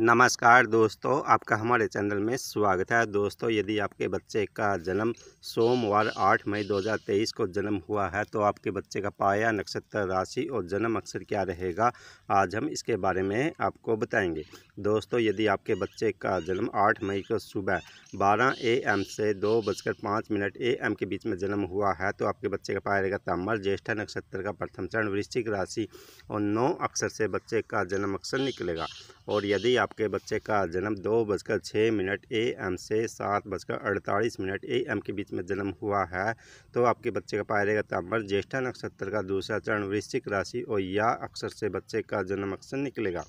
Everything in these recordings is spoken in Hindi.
नमस्कार दोस्तों आपका हमारे चैनल में स्वागत है दोस्तों यदि आपके बच्चे का जन्म सोमवार 8 मई 2023 को जन्म हुआ है तो आपके बच्चे का पाया नक्षत्र राशि और जन्म अक्षर क्या रहेगा आज हम इसके बारे में आपको बताएंगे दोस्तों यदि आपके बच्चे का जन्म 8 मई को सुबह 12 एम से दो बजकर पाँच मिनट एम के बीच में जन्म हुआ है तो आपके बच्चे का पाया रहेगा तामर ज्येष्ठा नक्षत्र का प्रथम चरण वृश्चिक राशि और नौ अक्षर से बच्चे का जन्म अक्षर निकलेगा और यदि आप आपके बच्चे का जन्म दो बजकर छः मिनट ए एम से सात बजकर अड़तालीस मिनट ए एम के बीच में जन्म हुआ है तो आपके बच्चे का पाया जाएगा तांबर ज्येष्ठा नक्षत्र का दूसरा चरण वृश्चिक राशि और या अक्षर से बच्चे का जन्म अक्षर निकलेगा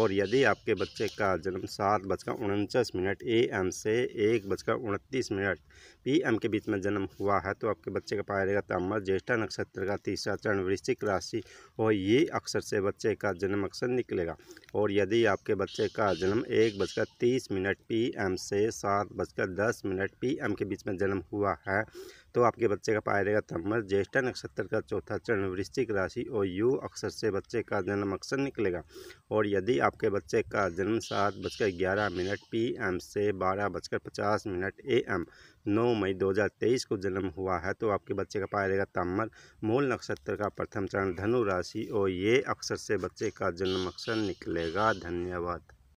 और यदि आपके बच्चे का जन्म सात बजकर उनचास मिनट ए एम से एक बजकर उनतीस मिनट पी एम के बीच में जन्म हुआ है तो आपके बच्चे का पाया जाएगा तांबर ज्येष्ठा नक्षत्र का तीसरा चरण वृश्चिक राशि और ये अक्षर से बच्चे का जन्म अक्षर निकलेगा और यदि आपके बच्चे का का जन्म एक बजकर तीस मिनट पीएम से सात बजकर दस मिनट पीएम के बीच में जन्म हुआ है तो आपके बच्चे का पाया जाएगा थम्मस ज्येष्ठा नक्षत्र का चौथा चरण वृश्चिक राशि और यू अक्षर से बच्चे का जन्म अक्षर निकलेगा और यदि आपके बच्चे का जन्म सात बजकर ग्यारह मिनट पी एम से बारह बजकर पचास मिनट ए एम नौ मई 2023 को जन्म हुआ है तो आपके बच्चे का पाया जाएगा ताम्बर मूल नक्षत्र का प्रथम चरण धनु राशि और ये अक्षर से बच्चे का जन्म अक्षर निकलेगा धन्यवाद